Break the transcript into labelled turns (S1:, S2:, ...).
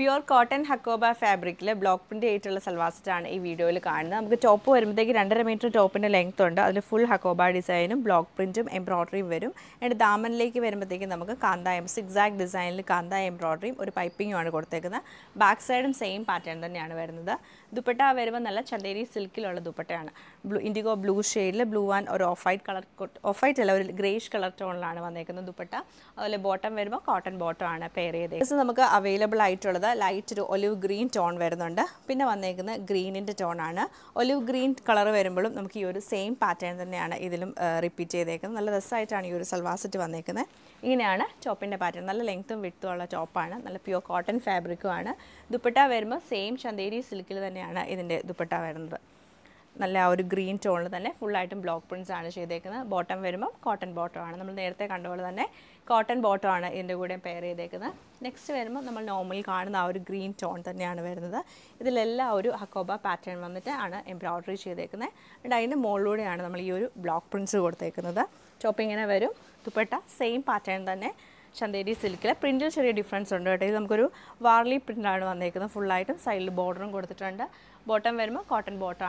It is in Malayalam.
S1: പ്യുവർ കോട്ടൺ ഹക്കോബ ഫാബ്രിക്കിൽ ബ്ലോക്ക് പ്രിൻ്റ് ആയിട്ടുള്ള ആണ് ഈ വീഡിയോയിൽ കാണുന്നത് നമുക്ക് ടോപ്പ് വരുമ്പോഴത്തേക്ക് രണ്ടര മീറ്റർ ടോപ്പിൻ്റെ ലെങ്ത് ഉണ്ട് അതിൽ ഫുൾ ഹക്കോബ ഡിസൈനും ബ്ലോക്ക് പ്രിൻറ്റും എംബ്രോയ്ഡറിയും വരും എൻ്റെ ദാമനിലേക്ക് വരുമ്പോഴത്തേക്ക് നമുക്ക് കാന്ത എം സിക്സാക് ഡിസൈനിൽ കാന്ത എംബ്രോയ്ഡറിയും ഒരു പൈപ്പിങ്ങുമാണ് കൊടുത്തേക്കുന്നത് ബാക്ക് സൈഡും സെയിം പാറ്റേൺ തന്നെയാണ് വരുന്നത് ദുപ്പട്ട വരുമ്പോൾ നല്ല ചന്തേരി സിൽക്കിലുള്ള ദുപ്പട്ടയാണ് ബ്ലൂ ഇൻഡിഗോ ബ്ലൂ ഷെയ്ഡിൽ ബ്ലൂ ആൻഡ് ഒരു off white colour off white അല്ല ഒരു ഗ്രേഷ് കളർ ടോണിലാണ് വന്നേക്കുന്നത് ദുപ്പട്ട അതുപോലെ ബോട്ടം വരുമ്പോൾ കോട്ടൺ ബോട്ടം ആണ് പെയർ ചെയ്തത് നമുക്ക് അവൈലബിൾ ആയിട്ടുള്ളത് ലൈറ്റ് ഒരു ഒലിവ് ഗ്രീൻ ടോൺ വരുന്നുണ്ട് പിന്നെ വന്നേക്കുന്നത് ഗ്രീനിൻ്റെ ടോണാണ് ഒലിവ് ഗ്രീൻ കളർ വരുമ്പോഴും നമുക്ക് ഈ ഒരു സെയിം പാറ്റേൺ തന്നെയാണ് ഇതിലും റിപ്പീറ്റ് ചെയ്തേക്കുന്നത് നല്ല രസമായിട്ടാണ് ഈ ഒരു സൽവാസറ്റ് വന്നേക്കുന്നത് ഇങ്ങനെയാണ് ടോപ്പിൻ്റെ പാറ്റേൺ നല്ല ലെങ്ത്തും വിട്ടും ഉള്ള ടോപ്പാണ് നല്ല പ്യുവർ കോട്ടൺ ഫാബ്രിക്കുമാണ് ദുപ്പട്ട വരുമ്പോൾ സെയിം ചന്തേരി സിൽക്കിൽ തന്നെയാണ് ഇതിൻ്റെ ദുപ്പട്ട വരുന്നത് നല്ല ആ ഒരു ഗ്രീൻ ടോണിൽ തന്നെ ഫുള്ളായിട്ടും ബ്ലോക്ക് പ്രിൻസ് ആണ് ചെയ്തേക്കുന്നത് ബോട്ടം വരുമ്പോൾ കോട്ടൺ ബോട്ടം ആണ് നമ്മൾ നേരത്തെ കണ്ടപോലെ തന്നെ കോട്ടൺ ബോട്ടം ആണ് ഇതിൻ്റെ കൂടെ പെയർ ചെയ്തേക്കുന്നത് നെക്സ്റ്റ് വരുമ്പോൾ നമ്മൾ നോർമലി കാണുന്ന ആ ഒരു ഗ്രീൻ ടോൺ തന്നെയാണ് വരുന്നത് ഇതിലെല്ലാം ഒരു ഹക്കോബ പാറ്റേൺ വന്നിട്ട് ആണ് എംബ്രോയ്ഡറി ചെയ്തേക്കുന്നത് ആൻഡ് അതിൻ്റെ മുകളിലൂടെയാണ് നമ്മൾ ഈ ഒരു ബ്ലോക്ക് പ്രിൻസ് കൊടുത്തേക്കുന്നത് ഇങ്ങനെ വരും ദുപ്പട്ട സെയിം പാറ്റേൺ തന്നെ ചന്തേരി സിൽക്കിൽ പ്രിൻറ്റിൽ ചെറിയ ഡിഫറൻസ് ഉണ്ട് കേട്ടോ ഇത് നമുക്കൊരു വാർലി പ്രിൻ്റാണ് വന്നേക്കുന്നത് ഫുള്ളായിട്ടും സൈഡിൽ ബോർഡറും കൊടുത്തിട്ടുണ്ട് ബോട്ടം വരുമ്പോൾ കോട്ടൺ ബോട്ടം